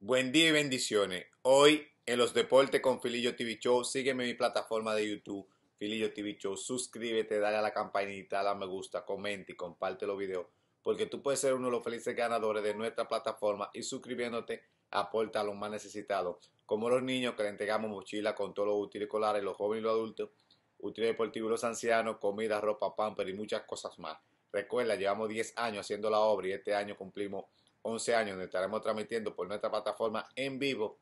Buen día y bendiciones. Hoy en los deportes con Filillo TV Show, sígueme en mi plataforma de YouTube, Filillo TV Show. Suscríbete, dale a la campanita, dale a me gusta, comenta y comparte los videos, porque tú puedes ser uno de los felices ganadores de nuestra plataforma y suscribiéndote aporta a los más necesitados, como los niños que le entregamos mochila con todos los útiles escolares, los jóvenes y los adultos, útiles deportivos los ancianos, comida, ropa, pamper y muchas cosas más. Recuerda, llevamos 10 años haciendo la obra y este año cumplimos 11 años, donde estaremos transmitiendo por nuestra plataforma en vivo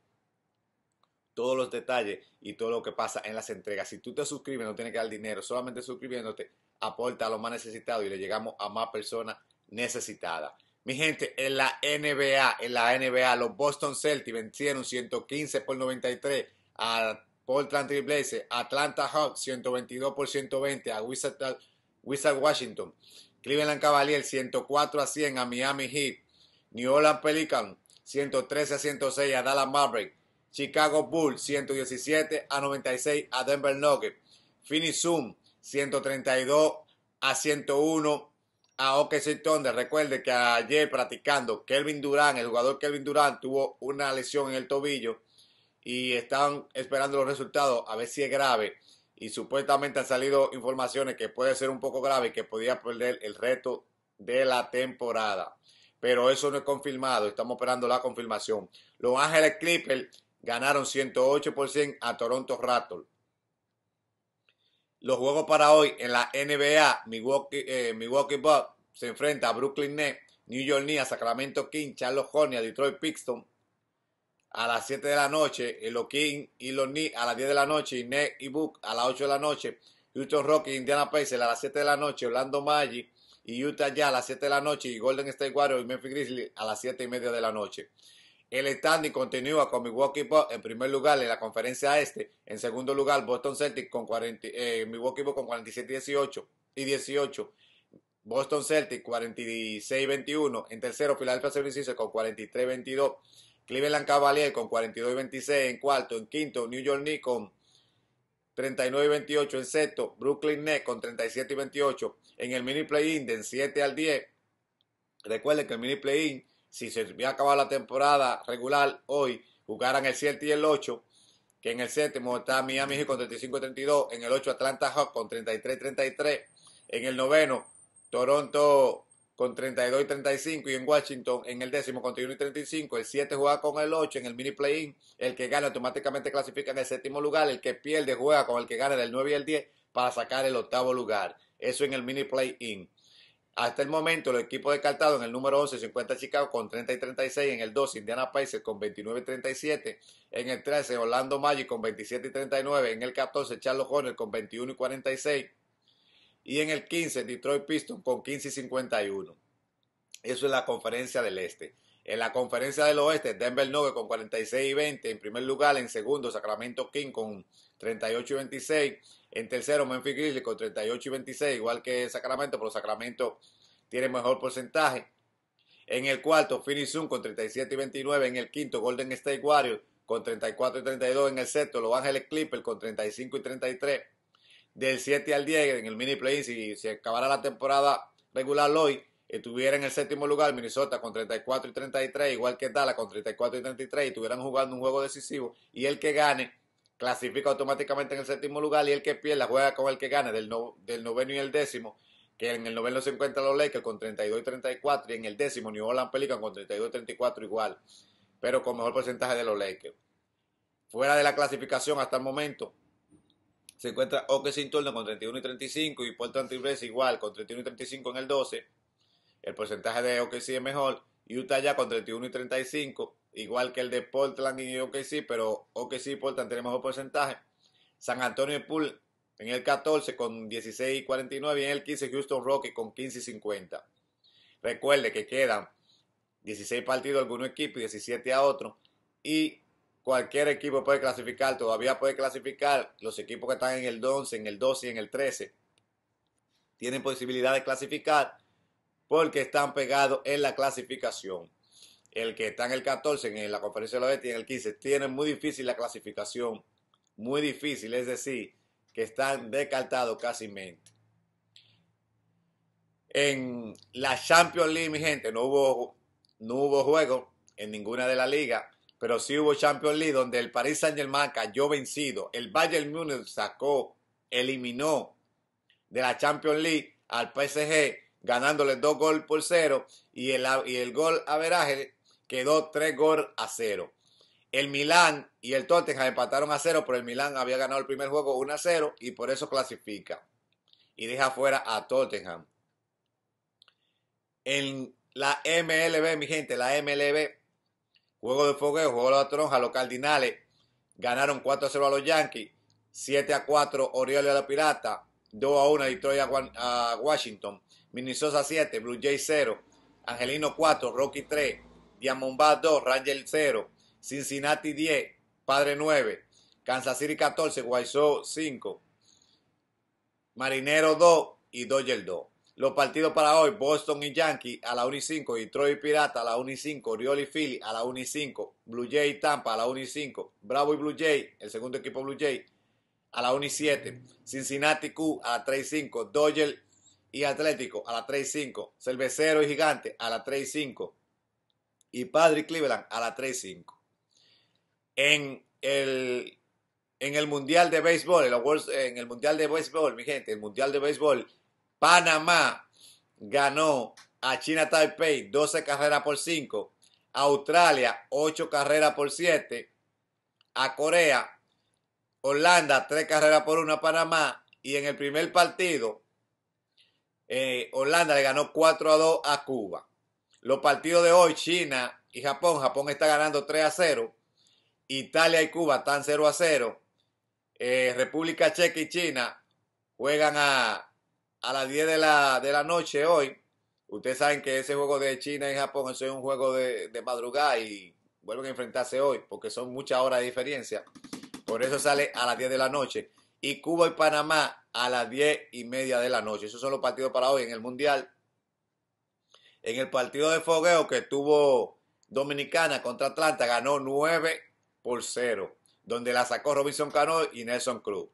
todos los detalles y todo lo que pasa en las entregas. Si tú te suscribes, no tienes que dar dinero, solamente suscribiéndote aporta a los más necesitado y le llegamos a más personas necesitadas. Mi gente, en la NBA, en la NBA, los Boston Celtics vencieron 115 por 93 a Portland Triple Blazers, Atlanta Hawks 122 por 120 a Wizard, Washington, Cleveland Cavaliers 104 a 100 a Miami Heat, New Orleans Pelican, 113 a 106 a Dallas Maverick, Chicago Bulls 117 a 96 a Denver Nuggets, Phoenix Zoom 132 a 101 a OKC Thunder. Recuerde que ayer practicando Kelvin Durán, el jugador Kelvin Durán tuvo una lesión en el tobillo y están esperando los resultados a ver si es grave. Y supuestamente han salido informaciones que puede ser un poco grave y que podría perder el resto de la temporada pero eso no es confirmado. Estamos esperando la confirmación. Los Ángeles Clippers ganaron 108% a Toronto Raptors. Los juegos para hoy en la NBA, eh, Milwaukee, Bucks se enfrenta a Brooklyn Nets, New York Knicks, Sacramento King, Charles Hornets, Detroit Pistons. A las 7 de la noche, eh, los King y los Knicks a las 10 de la noche, y Nets y Book a las 8 de la noche, Houston Rockets, Indiana Pacers a las 7 de la noche, Orlando Magic, y Utah ya a las 7 de la noche y Golden State Warriors y Memphis Grizzlies a las 7 y media de la noche. El standing continúa con Milwaukee Bucks en primer lugar en la conferencia este. En segundo lugar, Boston Celtics con 40, eh, Milwaukee Bucks con 47 18 y 18. Boston Celtics 46-21. En tercero, Philadelphia 76 con 43-22. Cleveland Cavaliers con 42-26 en cuarto. En quinto, New York Knicks con 39 y 28 en sexto, Brooklyn Nets con 37 y 28 en el mini play-in del 7 al 10. Recuerden que el mini play-in, si se hubiera acabado la temporada regular hoy, jugaran el 7 y el 8, que en el séptimo está Miami Heat con 35 y 32, en el 8 Atlanta Hawks con 33 y 33, en el noveno Toronto con 32 y 35 y en Washington en el décimo con 31 y 35. El 7 juega con el 8 en el mini play-in. El que gana automáticamente clasifica en el séptimo lugar. El que pierde juega con el que gana del 9 y el 10 para sacar el octavo lugar. Eso en el mini play-in. Hasta el momento, el equipo descartado en el número 11 50, Chicago con 30 y 36. En el 12, Indiana Pacers con 29 y 37. En el 13, Orlando Magic con 27 y 39. En el 14, Charles Horner con 21 y 46. Y en el 15, Detroit Pistons con 15 y 51. Eso es la conferencia del este. En la conferencia del oeste, Denver 9 con 46 y 20 en primer lugar. En segundo, Sacramento King con 38 y 26. En tercero, Memphis Grizzly con 38 y 26, igual que Sacramento, pero Sacramento tiene mejor porcentaje. En el cuarto, Phoenix Sun con 37 y 29. En el quinto, Golden State Warriors con 34 y 32. En el sexto, Los Ángeles Clippers con 35 y 33 del 7 al 10 en el mini play si, se acabara la temporada regular hoy, estuviera en el séptimo lugar Minnesota con 34 y 33, igual que Dallas con 34 y 33, y estuvieran jugando un juego decisivo, y el que gane clasifica automáticamente en el séptimo lugar, y el que pierda juega con el que gane del, del noveno y el décimo, que en el noveno se encuentran los Lakers con 32 y 34, y en el décimo New Orleans Pelicans con 32 y 34 igual, pero con mejor porcentaje de los Lakers. Fuera de la clasificación hasta el momento, se encuentra turno con 31 y 35 y Portland Tibres igual con 31 y 35 en el 12. El porcentaje de OKC es mejor. Utah ya con 31 y 35, igual que el de Portland y OKC, pero OKC y Portland tienen mejor porcentaje. San Antonio y Pool en el 14 con 16 y 49 y en el 15 Houston Rockets con 15 y 50. Recuerde que quedan 16 partidos a algunos equipo y 17 a otro. Y cualquier equipo puede clasificar, todavía puede clasificar. Los equipos que están en el 11, en el 12 y en el 13 tienen posibilidad de clasificar porque están pegados en la clasificación. El que está en el 14, en la conferencia de la y en el 15, tiene muy difícil la clasificación. Muy difícil, es decir, que están descartados casi mente. En la Champions League, mi gente, no hubo, no hubo juego en ninguna de las ligas pero sí hubo Champions League donde el Paris Saint-Germain cayó vencido. El Bayern Múnich sacó, eliminó de la Champions League al PSG ganándole dos gol por cero y el, y el gol a quedó tres gol a cero. El Milán y el Tottenham empataron a cero, pero el Milán había ganado el primer juego 1 a 0 y por eso clasifica y deja fuera a Tottenham. En la MLB, mi gente, la MLB Juego de fogueo, juego de la tronja. Los Cardinales ganaron 4 a 0 a los Yankees, 7 a 4 Orioles a la Pirata, 2 a 1 Detroit a Washington, Minnesota 7, Blue Jays 0, Angelino 4, Rocky 3, Diamondback 2, Rangers 0, Cincinnati 10, Padre 9, Kansas City 14, Guaysó 5, Marinero 2 y Dodger 2. Los partidos para hoy, Boston y Yankees a la 1 y 5, Detroit y Pirata a la 1 y 5, Oriol y Philly a la 1 y 5, Blue Jay y Tampa a la 1 y 5, Bravo y Blue Jay, el segundo equipo Blue Jay, a la 1 y 7, Cincinnati Q a la 3 y 5, Dodger y Atlético a la 3 y 5, Cervecero y Gigante a la 3 y 5 y Padre y Cleveland a la 3 y 5. En el, en el Mundial de Béisbol, en el Mundial de Béisbol, mi gente, el Mundial de Béisbol Panamá ganó a China Taipei 12 carreras por 5, Australia 8 carreras por 7, a Corea, Holanda 3 carreras por 1 a Panamá y en el primer partido eh, Holanda le ganó 4 a 2 a Cuba. Los partidos de hoy, China y Japón, Japón está ganando 3 a 0, Italia y Cuba están 0 a 0, eh, República Checa y China juegan a a las 10 de la, de la noche hoy. Ustedes saben que ese juego de China y Japón, eso es un juego de, de madrugada y vuelven a enfrentarse hoy porque son muchas horas de diferencia. Por eso sale a las 10 de la noche. Y Cuba y Panamá a las 10 y media de la noche. Esos son los partidos para hoy en el Mundial. En el partido de fogueo que tuvo Dominicana contra Atlanta, ganó 9 por 0, donde la sacó Robinson Cano y Nelson Cruz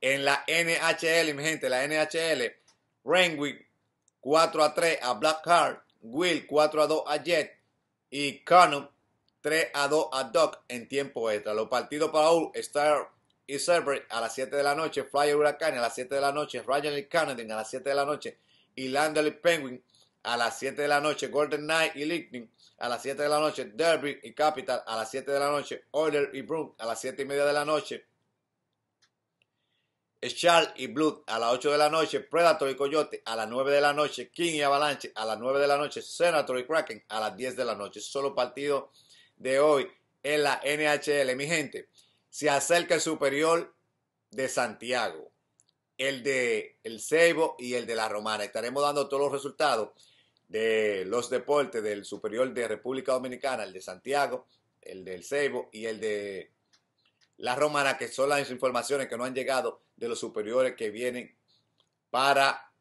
en la NHL, mi gente, la NHL, Renwick 4 a 3 a Blackheart, Will 4 a 2 a Jet y Connor 3 a 2 a Doc en tiempo extra. Los partidos para UL, Star y Server a las 7 de la noche, Flyer Huracán a las 7 de la noche, Ryan y Canadian a las 7 de la noche y Lander y Penguin a las 7 de la noche, Golden Knight y Lightning a las 7 de la noche, Derby y Capital a las 7 de la noche, Oiler y Brook a las 7 y media de la noche. Charles y Blood a las 8 de la noche, Predator y Coyote a las 9 de la noche, King y Avalanche a las 9 de la noche, Senator y Kraken a las 10 de la noche. Solo partido de hoy en la NHL. Mi gente, se acerca el superior de Santiago, el de El Ceibo y el de la Romana. Estaremos dando todos los resultados de los deportes del superior de República Dominicana, el de Santiago, el del Ceibo y el de las Romanas, que son las informaciones que no han llegado de los superiores que vienen para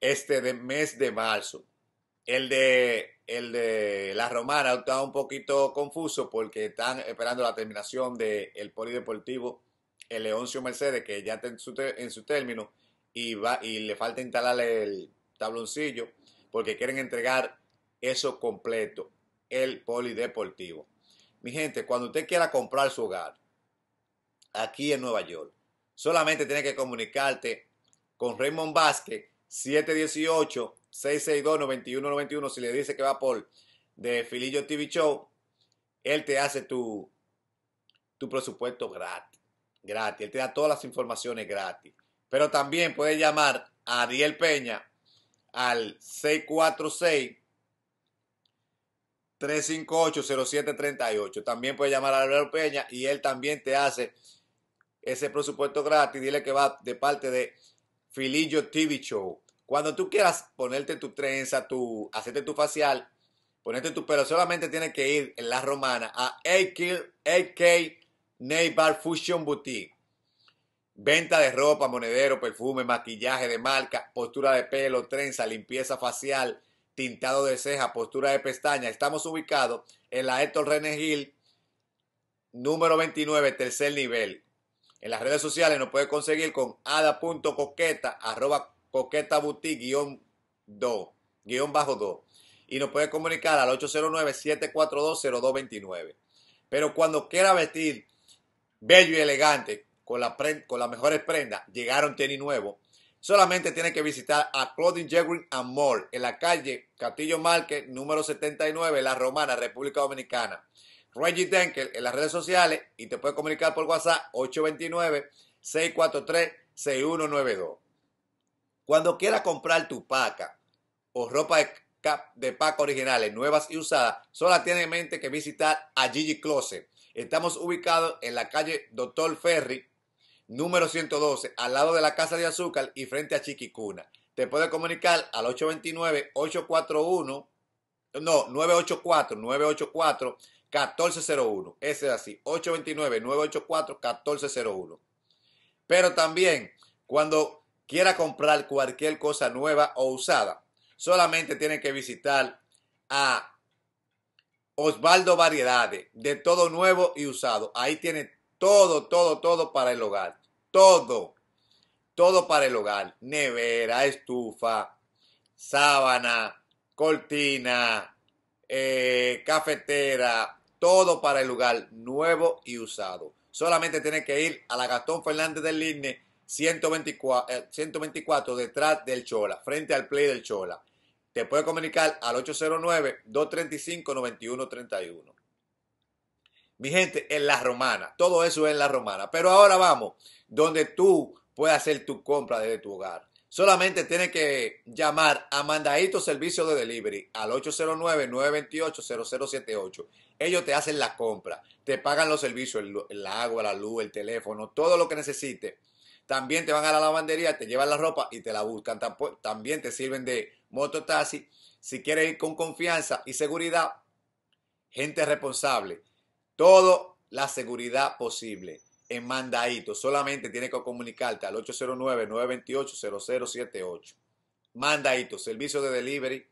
este mes de marzo. El de, el de la romana está un poquito confuso porque están esperando la terminación del polideportivo, el Leoncio Mercedes, que ya está en su, término y, va, y le falta instalar el tabloncillo porque quieren entregar eso completo, el polideportivo. Mi gente, cuando usted quiera comprar su hogar, aquí en Nueva York. Solamente tienes que comunicarte con Raymond Vázquez 718-662-9191. Si le dice que va por de Filillo TV Show, él te hace tu, tu presupuesto gratis. Gratis. Él te da todas las informaciones gratis. Pero también puedes llamar a Ariel Peña al 646 358-0738. También puedes llamar a Ariel Peña y él también te hace ese presupuesto gratis, dile que va de parte de Filillo TV Show. Cuando tú quieras ponerte tu trenza, tu, hacerte tu facial, ponerte tu pelo, solamente tienes que ir en la romana a AK, AK Neighbor Fusion Boutique. Venta de ropa, monedero, perfume, maquillaje de marca, postura de pelo, trenza, limpieza facial, tintado de ceja, postura de pestaña. Estamos ubicados en la Héctor René Gil, número 29, tercer nivel. En las redes sociales nos puede conseguir con ada.coqueta, arroba coqueta do guión bajo 2. Y nos puede comunicar al 809-742-0229. Pero cuando quiera vestir bello y elegante con, la con las mejores prendas, llegaron tenis nuevo, Solamente tiene que visitar a Clothing Jewelry and Mall en la calle Castillo Márquez, número 79, La Romana, República Dominicana. Reggie Denkel en las redes sociales y te puede comunicar por WhatsApp 829-643-6192. Cuando quieras comprar tu paca o ropa de, paca originales, nuevas y usadas, solo tienes en mente que visitar a Gigi Closet. Estamos ubicados en la calle Doctor Ferry, número 112, al lado de la Casa de Azúcar y frente a Chiquicuna. Te puede comunicar al 829-841, no, 984-984. 1401. Ese es así, 829-984-1401. Pero también cuando quiera comprar cualquier cosa nueva o usada, solamente tiene que visitar a Osvaldo Variedades, de todo nuevo y usado. Ahí tiene todo, todo, todo para el hogar. Todo, todo para el hogar. Nevera, estufa, sábana, cortina, eh, cafetera, todo para el lugar, nuevo y usado. Solamente tienes que ir a la Gastón Fernández del Line 124, 124 detrás del Chola, frente al play del Chola. Te puede comunicar al 809-235-9131. Mi gente, en La Romana, todo eso es en La Romana. Pero ahora vamos, donde tú puedes hacer tu compra desde tu hogar. Solamente tiene que llamar a mandadito Servicio de Delivery al 809-928-0078. Ellos te hacen la compra, te pagan los servicios, el, agua, la luz, el teléfono, todo lo que necesites. También te van a la lavandería, te llevan la ropa y te la buscan. También te sirven de moto taxi. Si quieres ir con confianza y seguridad, gente responsable. Todo la seguridad posible en mandadito. Solamente tienes que comunicarte al 809-928-0078. Mandadito, servicio de delivery,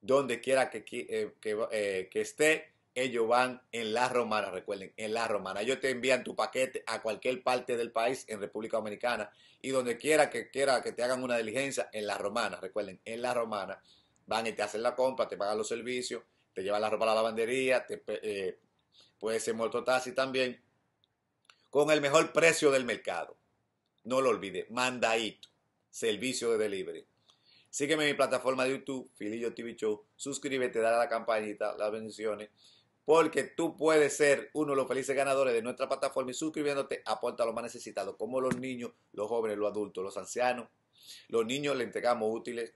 donde quiera que, eh, eh, que, esté, ellos van en la romana, recuerden, en la romana. Ellos te envían tu paquete a cualquier parte del país en República Dominicana y donde quiera que quiera que te hagan una diligencia, en la romana, recuerden, en la romana, van y te hacen la compra, te pagan los servicios, te llevan la ropa a la lavandería, te, eh, puede ser mototaxi también con el mejor precio del mercado. No lo olvide, Mandadito. servicio de delivery. Sígueme en mi plataforma de YouTube, Filillo TV Show. Suscríbete, dale a la campanita, las bendiciones. Porque tú puedes ser uno de los felices ganadores de nuestra plataforma y suscribiéndote aporta a los más necesitados, como los niños, los jóvenes, los adultos, los ancianos. Los niños le entregamos útiles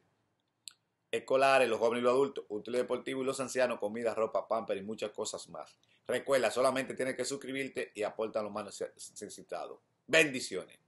escolares, los jóvenes y los adultos, útiles deportivos y los ancianos, comida, ropa, pamper y muchas cosas más. Recuerda, solamente tienes que suscribirte y aporta a los manos necesitado. Bendiciones.